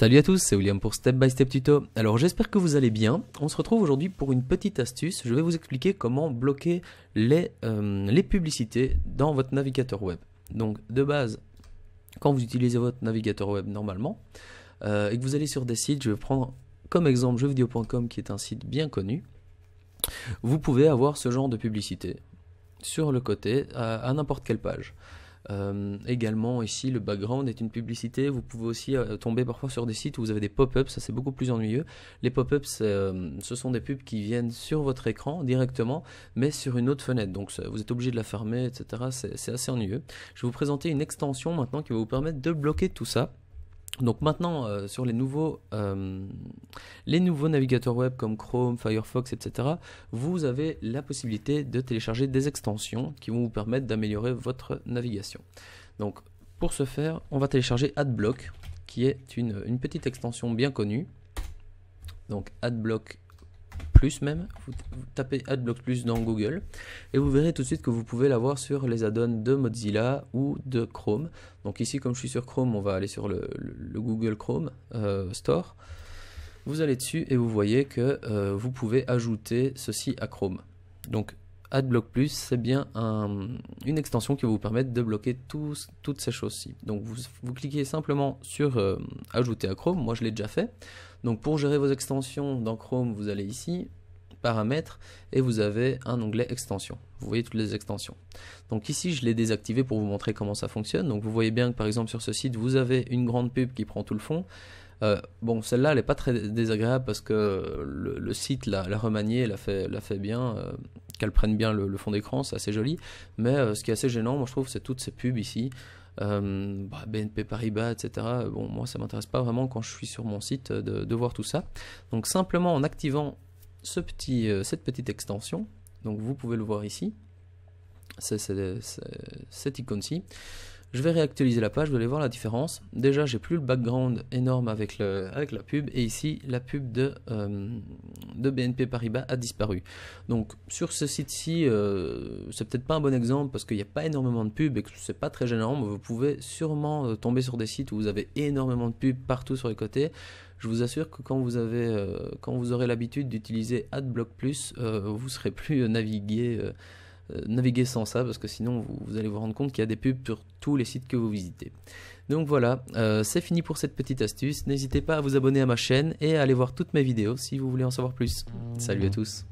Salut à tous, c'est William pour Step by Step Tuto. Alors j'espère que vous allez bien. On se retrouve aujourd'hui pour une petite astuce. Je vais vous expliquer comment bloquer les, euh, les publicités dans votre navigateur web. Donc de base, quand vous utilisez votre navigateur web normalement euh, et que vous allez sur des sites, je vais prendre comme exemple jeuxvideo.com qui est un site bien connu, vous pouvez avoir ce genre de publicité sur le côté à n'importe quelle page. Euh, également ici, le background est une publicité. Vous pouvez aussi euh, tomber parfois sur des sites où vous avez des pop-ups, ça c'est beaucoup plus ennuyeux. Les pop-ups, euh, ce sont des pubs qui viennent sur votre écran directement, mais sur une autre fenêtre. Donc vous êtes obligé de la fermer, etc. C'est assez ennuyeux. Je vais vous présenter une extension maintenant qui va vous permettre de bloquer tout ça. Donc maintenant, euh, sur les nouveaux, euh, les nouveaux navigateurs web comme Chrome, Firefox, etc., vous avez la possibilité de télécharger des extensions qui vont vous permettre d'améliorer votre navigation. Donc pour ce faire, on va télécharger AdBlock, qui est une, une petite extension bien connue. Donc AdBlock même, vous, tapez AdBlock Plus dans Google et vous verrez tout de suite que vous pouvez l'avoir sur les add-ons de Mozilla ou de Chrome. Donc ici, comme je suis sur Chrome, on va aller sur le, Google Chrome euh, Store. Vous allez dessus et vous voyez que euh, vous pouvez ajouter ceci à Chrome. Donc AdBlock Plus, c'est bien une extension qui va vous permettre de bloquer toutes ces choses-ci. Donc vous, cliquez simplement sur euh, Ajouter à Chrome, moi je l'ai déjà fait. Donc pour gérer vos extensions dans Chrome, vous allez ici, Paramètres, et vous avez un onglet Extensions. Vous voyez toutes les extensions. Donc ici, je l'ai désactivé pour vous montrer comment ça fonctionne. Donc vous voyez bien que par exemple sur ce site, vous avez une grande pub qui prend tout le fond. Euh, bon, celle-là, elle n'est pas très désagréable parce que le, site l'a remaniée, l'a fait, bien. Euh, qu'elles prennent bien le, fond d'écran, c'est assez joli. Mais euh, ce qui est assez gênant, moi je trouve, c'est toutes ces pubs ici. Euh, BNP bah, Paribas, etc. Bon, moi ça m'intéresse pas vraiment quand je suis sur mon site euh, de, voir tout ça. Donc simplement en activant ce petit, cette petite extension, donc vous pouvez le voir ici, c'est cette icône-ci. Je vais réactualiser la page, vous allez voir la différence. Déjà, j'ai plus le background énorme avec, la pub, et ici, la pub de, de BNP Paribas a disparu. Donc sur ce site-ci, euh, c'est peut-être pas un bon exemple parce qu'il n'y a pas énormément de pubs et que c'est pas très gênant, mais vous pouvez sûrement euh, tomber sur des sites où vous avez énormément de pubs partout sur les côtés. Je vous assure que quand vous, avez, euh, quand vous aurez l'habitude d'utiliser AdBlock Plus, vous serez plus navigué euh, naviguer sans ça parce que sinon vous, allez vous rendre compte qu'il y a des pubs sur tous les sites que vous visitez. Donc voilà, euh, c'est fini pour cette petite astuce. N'hésitez pas à vous abonner à ma chaîne et à aller voir toutes mes vidéos si vous voulez en savoir plus. Salut à tous